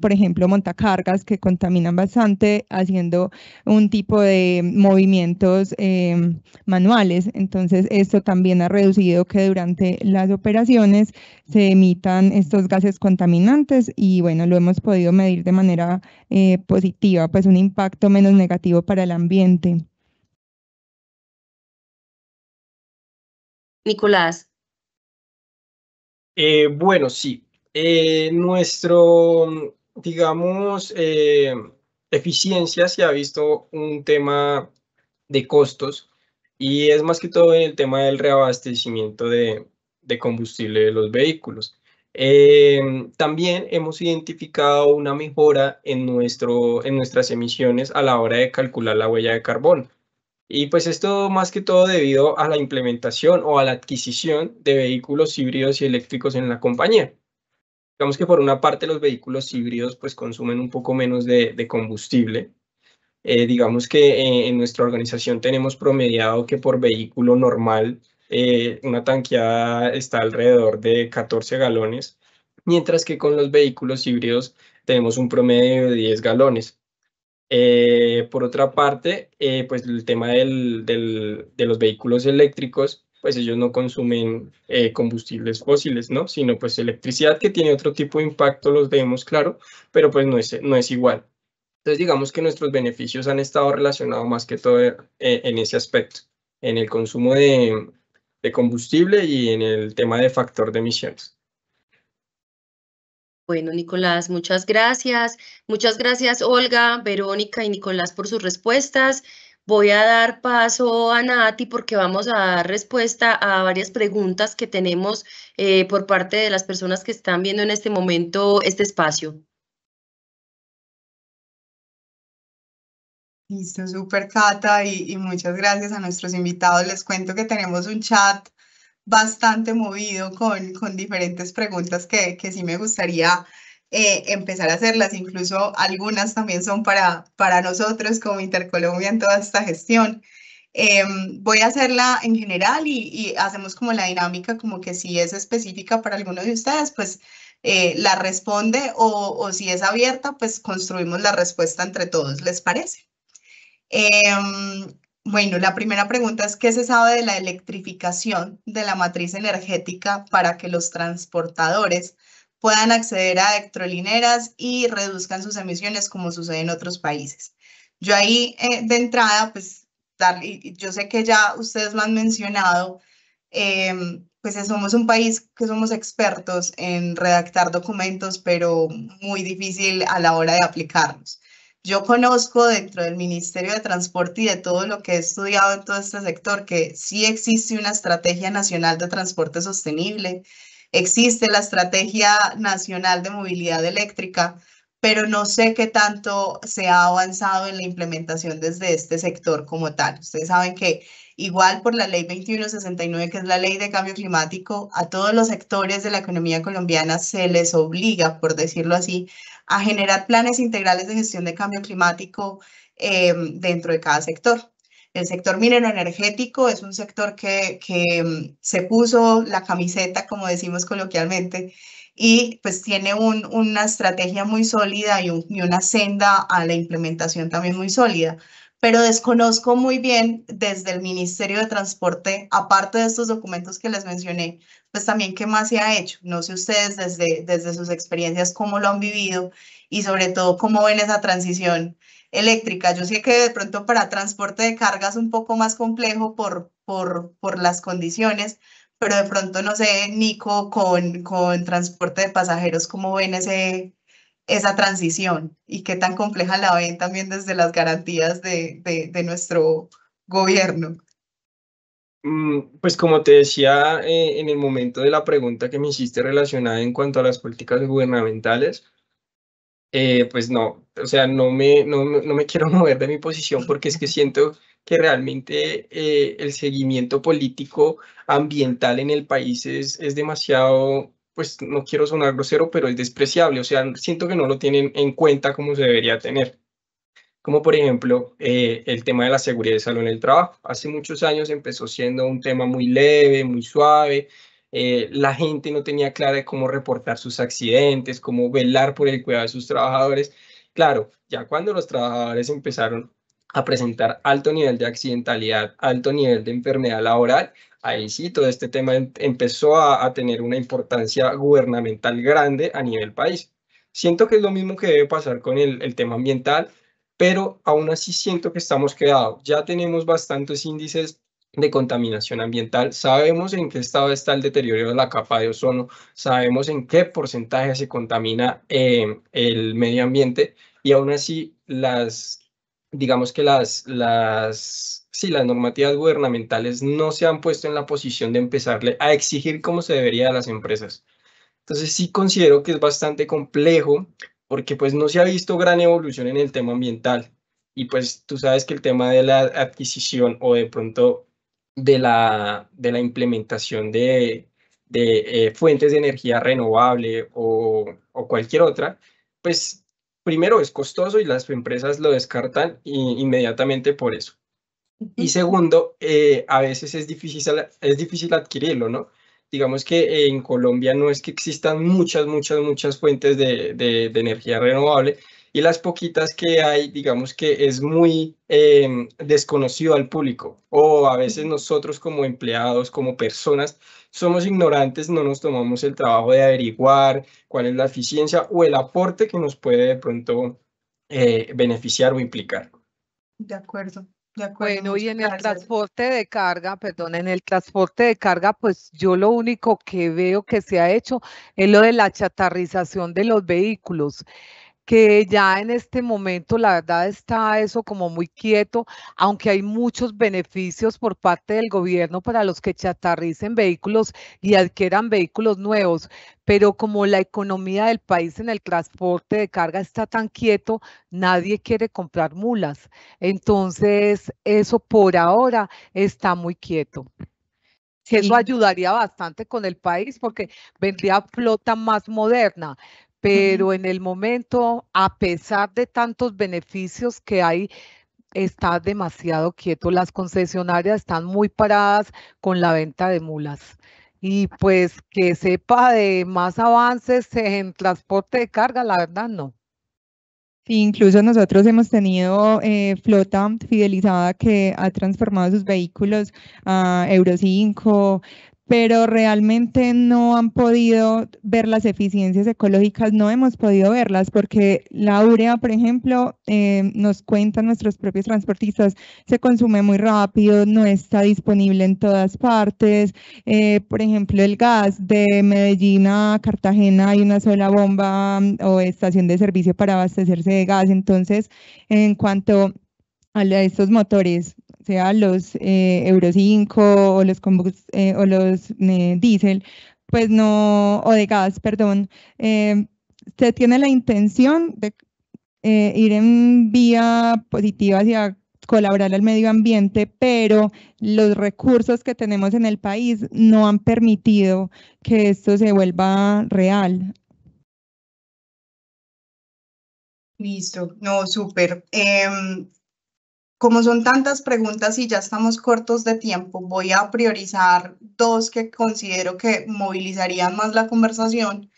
por ejemplo, montacargas que contaminan bastante haciendo un tipo de movimientos em, manuales. Entonces, esto también ha reducido que durante las operaciones se emitan estos gases contaminantes y bueno, lo hemos podido medir de manera eh, positiva, pues un impacto menos negativo para el ambiente. Nicolás. Eh, bueno, sí, eh, nuestro, digamos, eh, eficiencia se ha visto un tema de costos y es más que todo en el tema del reabastecimiento de, combustible de los vehículos. Eh, también hemos identificado una mejora en, nuestro, en nuestras emisiones a la hora de calcular la huella de carbono. Y pues esto más que todo debido a la implementación o a la adquisición de vehículos híbridos y eléctricos en la compañía. Digamos que por una parte los vehículos híbridos pues consumen un poco menos de, combustible. Eh, digamos que eh, en nuestra organización tenemos promediado que por vehículo normal eh, una tanqueada está alrededor de 14 galones, mientras que con los vehículos híbridos tenemos un promedio de 10 galones. por otra parte, pues el tema del, de los vehículos eléctricos pues ellos no consumen eh, combustibles fósiles, ¿no? Sino pues electricidad que tiene otro tipo de impacto, los vemos, claro, pero pues no es, no es igual. Entonces digamos que nuestros beneficios han estado relacionados más que todo eh, en ese aspecto, en el consumo de, de combustible y en el tema de factor de emisiones. Bueno, Nicolás, muchas gracias. Muchas gracias, Olga, Verónica y Nicolás, por sus respuestas. Voy a dar paso a Nati porque vamos a dar respuesta a varias preguntas que tenemos eh, por parte de las personas que están viendo en este momento este espacio. Listo, súper Cata y, muchas gracias a nuestros invitados. Les cuento que tenemos un chat bastante movido con, diferentes preguntas que, que sí me gustaría eh, empezar a hacerlas. Incluso algunas también son para, para nosotros como Intercolombia en toda esta gestión. Em, voy a hacerla en general y, hacemos como la dinámica, como que si es específica para alguno de ustedes, pues eh, la responde o, si es abierta, pues construimos la respuesta entre todos, ¿les parece? Em, bueno, la primera pregunta es, ¿qué se sabe de la electrificación de la matriz energética para que los transportadores puedan acceder a electrolineras y reduzcan sus emisiones como sucede en otros países. Yo ahí eh, de entrada, pues, yo sé que ya ustedes lo han mencionado, em, pues somos un país que somos expertos en redactar documentos, pero muy difícil a la hora de aplicarlos. Yo conozco dentro del Ministerio de Transporte y de todo lo que he estudiado en todo este sector que sí existe una estrategia nacional de transporte sostenible, Existe la Estrategia Nacional de Movilidad Eléctrica, pero no sé qué tanto se ha avanzado en la implementación desde este sector como tal. Ustedes saben que igual por la ley 2169, que es la ley de cambio climático, a todos los sectores de la economía colombiana se les obliga, por decirlo así, a generar planes integrales de gestión de cambio climático eh, dentro de cada sector. El sector minero energético es un sector que, que mm, se puso la camiseta, como decimos coloquialmente, y pues tiene un, una estrategia muy sólida y, una senda a la implementación también muy sólida. Pero desconozco muy bien desde el Ministerio de Transporte, aparte de estos documentos que les mencioné, pues también qué más se ha hecho. No sé ustedes desde, desde sus experiencias cómo lo han vivido y sobre todo cómo ven esa transición eléctrica. Yo sé que de pronto para transporte de cargas es un poco más complejo por, por, por las condiciones, pero de pronto no sé, Nico, con, con transporte de pasajeros, ¿cómo ven ese, esa transición y qué tan compleja la ven también desde las garantías de, nuestro gobierno? Mm, pues como te decía eh, en el momento de la pregunta que me hiciste relacionada en cuanto a las políticas gubernamentales, eh, pues no, o sea, no me, no, me quiero mover de mi posición porque es que siento que realmente eh, el seguimiento político ambiental en el país es, es demasiado, pues no quiero sonar grosero, pero es despreciable, o sea, siento que no lo tienen en cuenta como se debería tener como por ejemplo eh, el tema de la seguridad de salud en el trabajo. Hace muchos años empezó siendo un tema muy leve, muy suave, eh, la gente no tenía clara cómo reportar sus accidentes, cómo velar por el cuidado de sus trabajadores. Claro, ya cuando los trabajadores empezaron a presentar alto nivel de accidentalidad, alto nivel de enfermedad laboral, ahí sí todo este tema em, empezó a, tener una importancia gubernamental grande a nivel país. Siento que es lo mismo que debe pasar con el, el tema ambiental, pero aún así siento que estamos quedados. Ya tenemos bastantes índices de contaminación ambiental, sabemos en qué estado está el deterioro de la capa de ozono, sabemos en qué porcentaje se contamina em, el medio ambiente y aún así las, digamos que las, las, sí, las normativas gubernamentales no se han puesto en la posición de empezarle a exigir cómo se debería a las empresas. Entonces sí considero que es bastante complejo porque pues no se ha visto gran evolución en el tema ambiental. Y pues tú sabes que el tema de la adquisición o de pronto de la, implementación de, eh, fuentes de energía renovable o, cualquier otra, pues primero es costoso y las empresas lo descartan inmediatamente por eso. Y segundo, eh, a veces es difícil, es difícil adquirirlo, ¿no? Digamos que en Colombia no es que existan muchas, muchas, muchas fuentes de energía renovable, y las poquitas que hay, digamos que es muy em, desconocido al público o a veces nosotros como empleados, como personas, somos ignorantes, no nos tomamos el trabajo de averiguar cuál es la eficiencia o el aporte que nos puede de pronto eh, beneficiar o implicar. De acuerdo. De acuerdo, bueno, y en el transporte de carga, perdón, en el transporte de carga, pues yo lo único que veo que se ha hecho es lo de la chatarrización de los vehículos que ya en este momento la verdad está eso como muy quieto, aunque hay muchos beneficios por parte del gobierno para los que chatarricen vehículos y adquieran vehículos nuevos, pero como la economía del país en el transporte de carga está tan quieto, nadie quiere comprar mulas. Entonces, eso por ahora está muy quieto. Eso ayudaría bastante con el país porque vendría flota más moderna, pero en el momento, a pesar de tantos beneficios que hay, está demasiado quieto. Las concesionarias están muy paradas con la venta de mulas. Y pues que sepa de más avances en transporte de carga, la verdad no. Sí, incluso nosotros hemos tenido eh, flota fidelizada que ha transformado sus vehículos a Euro 5, pero realmente no han podido ver las eficiencias ecológicas, no hemos podido verlas, porque la urea, por ejemplo, eh, nos cuentan nuestros propios transportistas, se consume muy rápido, no está disponible en todas partes. Eh, por ejemplo, el gas de Medellín a Cartagena hay una sola bomba mm, o estación de servicio para abastecerse de gas. Entonces, en cuanto a estos motores sea los eh, Euro 5 o los, eh, o los eh, diésel, pues no, o de gas, perdón, se tiene la intención de ir en vía positiva hacia colaborar al medio ambiente, pero los recursos que tenemos en el país no han permitido que esto se vuelva real. Listo, no, súper. Em, como son tantas preguntas y ya estamos cortos de tiempo, voy a priorizar dos que considero que movilizarían más la conversación.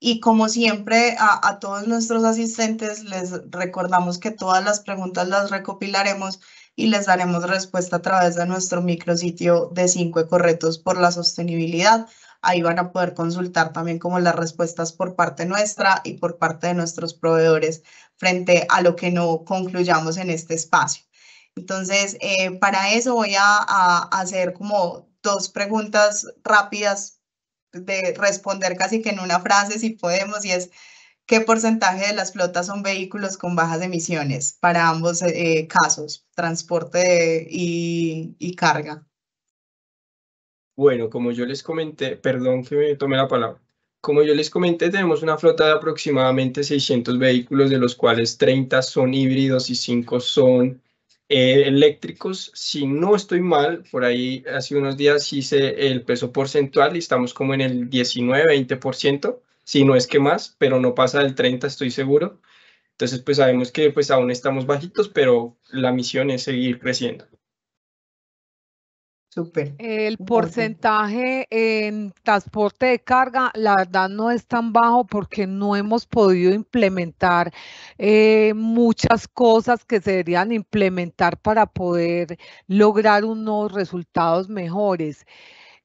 Y como siempre, a, todos nuestros asistentes les recordamos que todas las preguntas las recopilaremos y les daremos respuesta a través de nuestro micrositio de 5 Correctos por la sostenibilidad. Ahí van a poder consultar también como las respuestas por parte nuestra y por parte de nuestros proveedores frente a lo que no concluyamos en este espacio. Entonces, eh, para eso voy a, hacer como dos preguntas rápidas de responder casi que en una frase, si podemos, y es, ¿qué porcentaje de las flotas son vehículos con bajas emisiones para ambos eh, casos, transporte y, y carga? Bueno, como yo les comenté, perdón que me tomé la palabra. Como yo les comenté, tenemos una flota de aproximadamente 600 vehículos, de los cuales 30 son híbridos y 5 son eh, eléctricos, si no estoy mal, por ahí hace unos días hice el peso porcentual y estamos como en el 19-20%, si no es que más, pero no pasa del 30, estoy seguro. Entonces, pues sabemos que pues aún estamos bajitos, pero la misión es seguir creciendo. El porcentaje en transporte de carga, la verdad, no es tan bajo porque no hemos podido implementar eh, muchas cosas que se deberían implementar para poder lograr unos resultados mejores.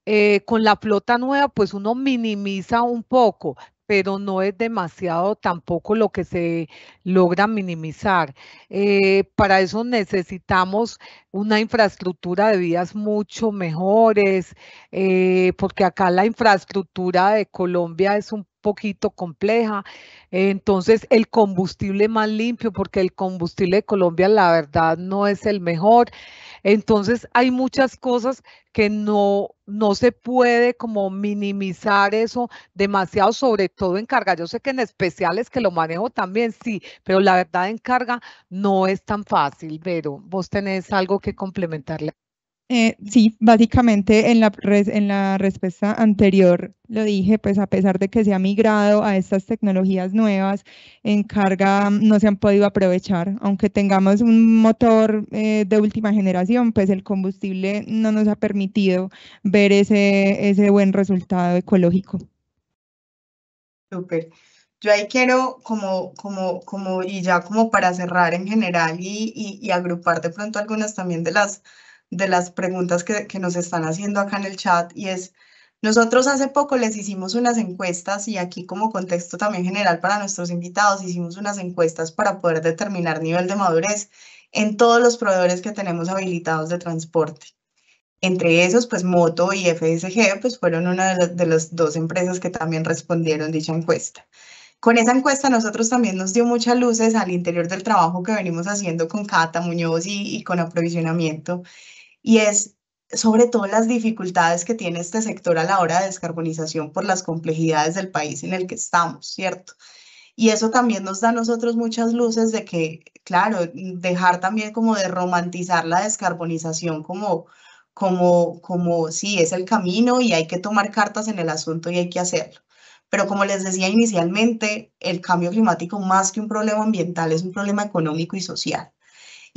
Eh, con la flota nueva, pues uno minimiza un poco, pero no es demasiado tampoco lo que se logra minimizar. Eh, para eso necesitamos una infraestructura de vías mucho mejores, eh, porque acá la infraestructura de Colombia es un poquito compleja. Entonces, el combustible más limpio, porque el combustible de Colombia, la verdad, no es el mejor. Entonces hay muchas cosas que no, no se puede como minimizar eso demasiado, sobre todo en carga. Yo sé que en especiales que lo manejo también, sí, pero la verdad en carga no es tan fácil, pero vos tenés algo que complementarle. Eh, sí, básicamente en la, respuesta anterior lo dije, pues a pesar de que se ha migrado a estas tecnologías nuevas, en carga no se han podido aprovechar. Aunque tengamos un motor eh, de última generación, pues el combustible no nos ha permitido ver ese, ese buen resultado ecológico. Súper. Yo ahí quiero, como, como, como, y ya como para cerrar en general y agrupar de pronto algunas también de las de las preguntas que, que nos están haciendo acá en el chat y es, nosotros hace poco les hicimos unas encuestas y aquí como contexto también general para nuestros invitados, hicimos unas encuestas para poder determinar nivel de madurez en todos los proveedores que tenemos habilitados de transporte. Entre esos, pues Moto y FSG, pues fueron una de, las, dos empresas que también respondieron dicha encuesta. Con esa encuesta nosotros también nos dio muchas luces al interior del trabajo que venimos haciendo con Cata Muñoz y, y con aprovisionamiento y es sobre todo las dificultades que tiene este sector a la hora de descarbonización por las complejidades del país en el que estamos, ¿cierto? Y eso también nos da a nosotros muchas luces de que, claro, dejar también como de romantizar la descarbonización como, como, como sí, es el camino y hay que tomar cartas en el asunto y hay que hacerlo. Pero como les decía inicialmente, el cambio climático más que un problema ambiental es un problema económico y social.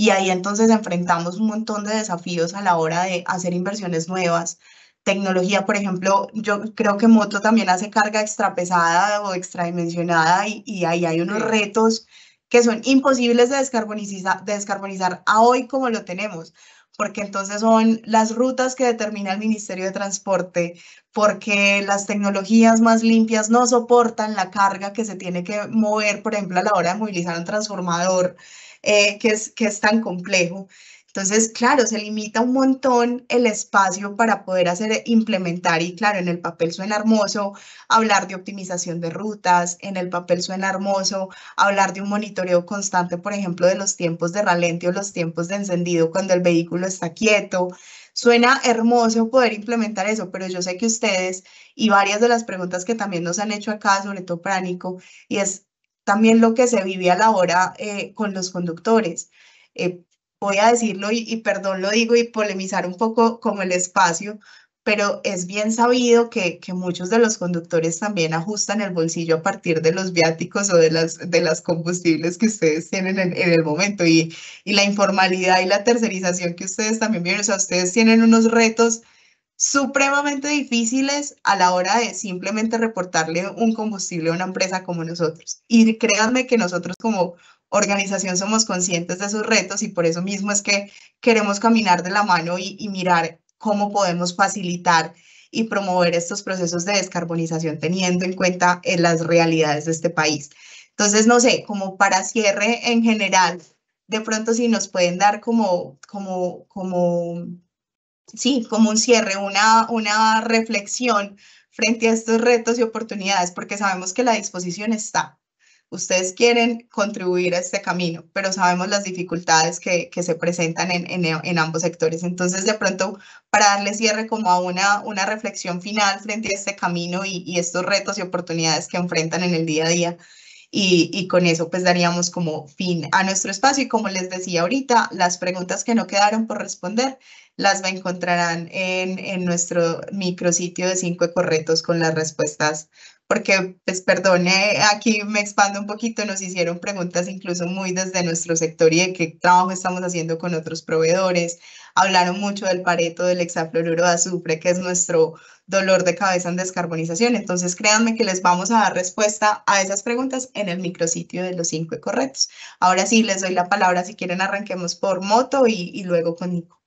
Y ahí entonces enfrentamos un montón de desafíos a la hora de hacer inversiones nuevas. Tecnología, por ejemplo, yo creo que Moto también hace carga extra pesada o extradimensionada y, y ahí hay unos retos que son imposibles de descarbonizar, de descarbonizar a hoy como lo tenemos porque entonces son las rutas que determina el Ministerio de Transporte, porque las tecnologías más limpias no soportan la carga que se tiene que mover, por ejemplo, a la hora de movilizar un transformador. Eh, que, es, que es tan complejo. Entonces, claro, se limita un montón el espacio para poder hacer, implementar y claro, en el papel suena hermoso hablar de optimización de rutas, en el papel suena hermoso hablar de un monitoreo constante, por ejemplo, de los tiempos de ralentio, o los tiempos de encendido cuando el vehículo está quieto. Suena hermoso poder implementar eso, pero yo sé que ustedes y varias de las preguntas que también nos han hecho acá, sobre todo Pránico, y es también lo que se vive a la hora eh, con los conductores. Eh, voy a decirlo y, perdón lo digo y polemizar un poco como el espacio, pero es bien sabido que, que, muchos de los conductores también ajustan el bolsillo a partir de los viáticos o de las, de las combustibles que ustedes tienen en, el momento y, y, la informalidad y la tercerización que ustedes también vieron. O sea, ustedes tienen unos retos supremamente difíciles a la hora de simplemente reportarle un combustible a una empresa como nosotros. Y créanme que nosotros como organización somos conscientes de sus retos y por eso mismo es que queremos caminar de la mano y, mirar cómo podemos facilitar y promover estos procesos de descarbonización teniendo en cuenta eh, las realidades de este país. Entonces, no sé, como para cierre en general, de pronto si nos pueden dar como, como, como sí, como un cierre, una, una reflexión frente a estos retos y oportunidades, porque sabemos que la disposición está. Ustedes quieren contribuir a este camino, pero sabemos las dificultades que, que se presentan en, ambos sectores. Entonces, de pronto, para darle cierre como a una, una reflexión final frente a este camino y, estos retos y oportunidades que enfrentan en el día a día, y, y, con eso pues daríamos como fin a nuestro espacio y como les decía ahorita, las preguntas que no quedaron por responder las encontrarán en, en nuestro micrositio de cinco ecorretos con las respuestas porque, pues perdone, aquí me expando un poquito, nos hicieron preguntas incluso muy desde nuestro sector y de qué trabajo estamos haciendo con otros proveedores. Hablaron mucho del pareto, del hexafluoruro de azufre, que es nuestro dolor de cabeza en descarbonización. Entonces, créanme que les vamos a dar respuesta a esas preguntas en el micrositio de los cinco correctos. Ahora sí, les doy la palabra. Si quieren, arranquemos por moto y, y luego con Nico.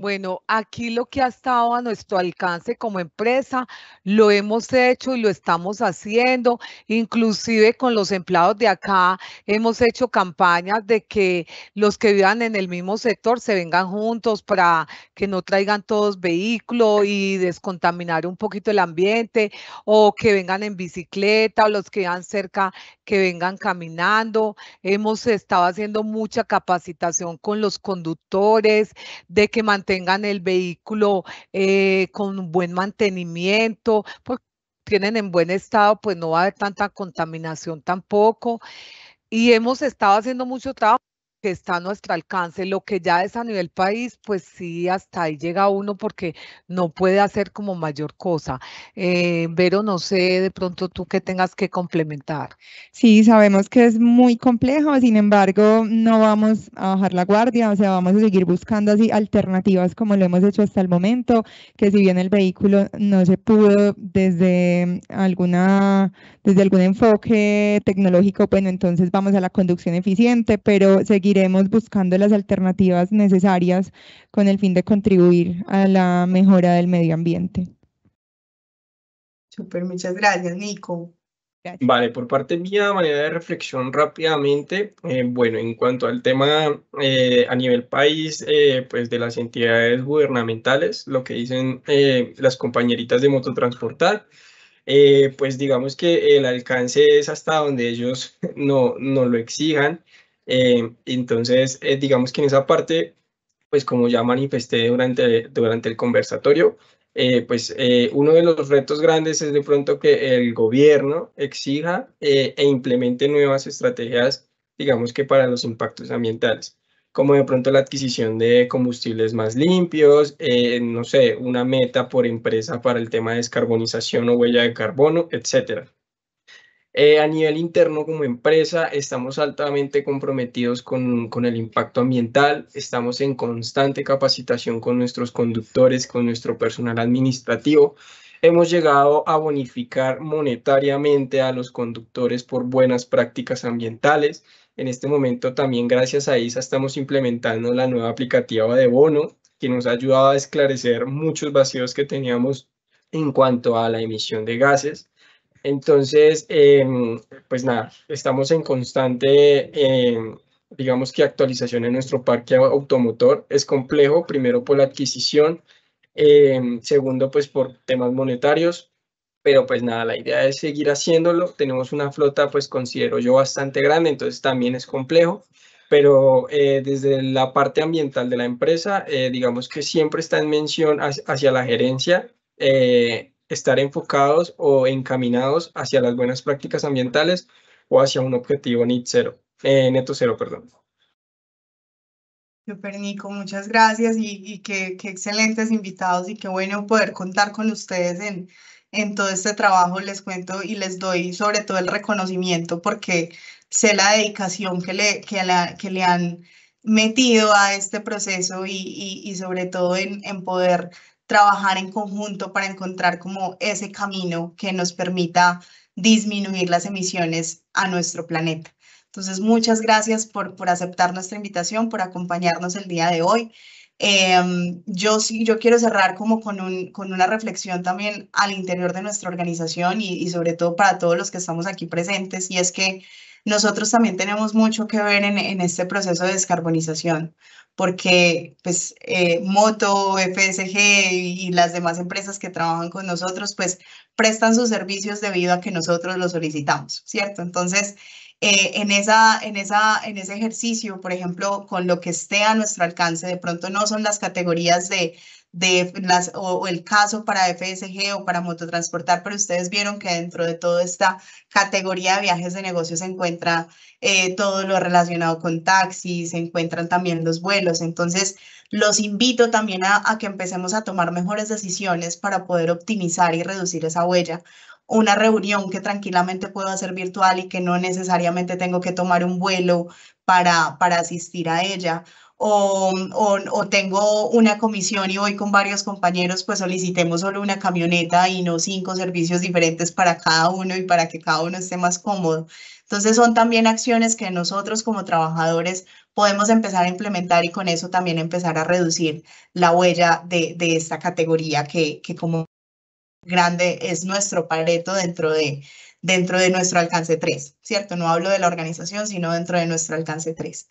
Bueno, aquí lo que ha estado a nuestro alcance como empresa, lo hemos hecho y lo estamos haciendo, inclusive con los empleados de acá hemos hecho campañas de que los que vivan en el mismo sector se vengan juntos para que no traigan todos vehículos y descontaminar un poquito el ambiente o que vengan en bicicleta o los que van cerca que vengan caminando. Hemos estado haciendo mucha capacitación con los conductores de de que mantengan el vehículo eh, con buen mantenimiento, porque tienen en buen estado, pues no va a haber tanta contaminación tampoco. Y hemos estado haciendo mucho trabajo que está a nuestro alcance, lo que ya es a nivel país, pues sí, hasta ahí llega uno porque no puede hacer como mayor cosa. Eh, Vero, no sé de pronto tú que tengas que complementar. Sí, sabemos que es muy complejo, sin embargo, no vamos a bajar la guardia, o sea, vamos a seguir buscando así alternativas como lo hemos hecho hasta el momento, que si bien el vehículo no se pudo desde alguna, desde algún enfoque tecnológico, bueno, entonces vamos a la conducción eficiente, pero seguir Iremos buscando las alternativas necesarias con el fin de contribuir a la mejora del medio ambiente. Súper, muchas gracias, Nico. Vale, por parte mía, manera de reflexión rápidamente. Eh, bueno, en cuanto al tema eh, a nivel país, eh, pues de las entidades gubernamentales, lo que dicen las compañeritas de Mototransportar, pues digamos que el alcance es hasta donde ellos no, no lo exijan. Eh, entonces, eh, digamos que en esa parte, pues como ya manifesté durante, durante el conversatorio, eh, pues uno de los retos grandes es de pronto que el gobierno exija e implemente nuevas estrategias, digamos que para los impactos ambientales como de pronto la adquisición de combustibles más limpios, no sé, una meta por empresa para el tema de descarbonización o huella de carbono, etcétera. Eh, a nivel interno como empresa, estamos altamente comprometidos con, con, el impacto ambiental, estamos en constante capacitación con nuestros conductores, con nuestro personal administrativo. Hemos llegado a bonificar monetariamente a los conductores por buenas prácticas ambientales. En este momento también gracias a ISA estamos implementando la nueva aplicativa de bono que nos ha ayudado a esclarecer muchos vacíos que teníamos en cuanto a la emisión de gases. Entonces, em, pues nada, estamos en constante, em, digamos que actualización en nuestro parque automotor. Es complejo, primero por la adquisición, em, segundo pues por temas monetarios, pero pues nada, la idea es seguir haciéndolo. Tenemos una flota pues considero yo bastante grande, entonces también es complejo, pero eh, desde la parte ambiental de la empresa, eh, digamos que siempre está en mención hacia la gerencia. Eh, estar enfocados o encaminados hacia las buenas prácticas ambientales o hacia un objetivo net cero, eh, neto cero. Perdón. Super Nico, muchas gracias y, qué, qué, excelentes invitados y qué bueno poder contar con ustedes en, en todo este trabajo. Les cuento y les doy sobre todo el reconocimiento porque sé la dedicación que le, que la, que le han metido a este proceso y, y, y sobre todo en, en poder trabajar en conjunto para encontrar como ese camino que nos permita disminuir las emisiones a nuestro planeta. Entonces, muchas gracias por, por aceptar nuestra invitación, por acompañarnos el día de hoy. Em, yo sí, yo quiero cerrar como con, un, con una reflexión también al interior de nuestra organización y, y, sobre todo para todos los que estamos aquí presentes, y es que nosotros también tenemos mucho que ver en, en este proceso de descarbonización porque pues eh, Moto, FSG y las demás empresas que trabajan con nosotros, pues prestan sus servicios debido a que nosotros los solicitamos, ¿cierto? Entonces, eh, en, esa, en, esa, en ese ejercicio, por ejemplo, con lo que esté a nuestro alcance, de pronto no son las categorías de, de las, o, el caso para FSG o para mototransportar, pero ustedes vieron que dentro de toda esta categoría de viajes de negocio se encuentra eh, todo lo relacionado con taxis, se encuentran también los vuelos. Entonces, los invito también a, que empecemos a tomar mejores decisiones para poder optimizar y reducir esa huella una reunión que tranquilamente puedo hacer virtual y que no necesariamente tengo que tomar un vuelo para, para asistir a ella, o, o, tengo una comisión y voy con varios compañeros, pues solicitemos solo una camioneta y no cinco servicios diferentes para cada uno y para que cada uno esté más cómodo. Entonces son también acciones que nosotros como trabajadores podemos empezar a implementar y con eso también empezar a reducir la huella de, de esta categoría que, que, como grande es nuestro pareto dentro de, dentro de nuestro alcance 3, ¿cierto? No hablo de la organización, sino dentro de nuestro alcance 3.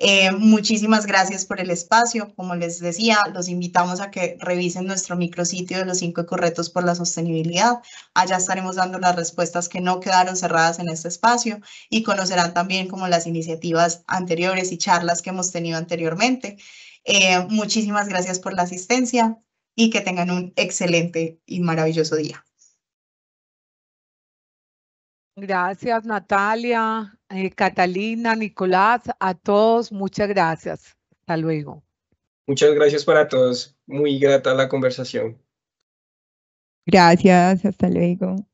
Eh, muchísimas gracias por el espacio. Como les decía, los invitamos a que revisen nuestro micrositio de los cinco corretos por la sostenibilidad. Allá estaremos dando las respuestas que no quedaron cerradas en este espacio y conocerán también como las iniciativas anteriores y charlas que hemos tenido anteriormente. Eh, muchísimas gracias por la asistencia y que tengan un excelente y maravilloso día. Gracias, Natalia, eh, Catalina, Nicolás, a todos, muchas gracias. Hasta luego. Muchas gracias para todos. Muy grata la conversación. Gracias, hasta luego.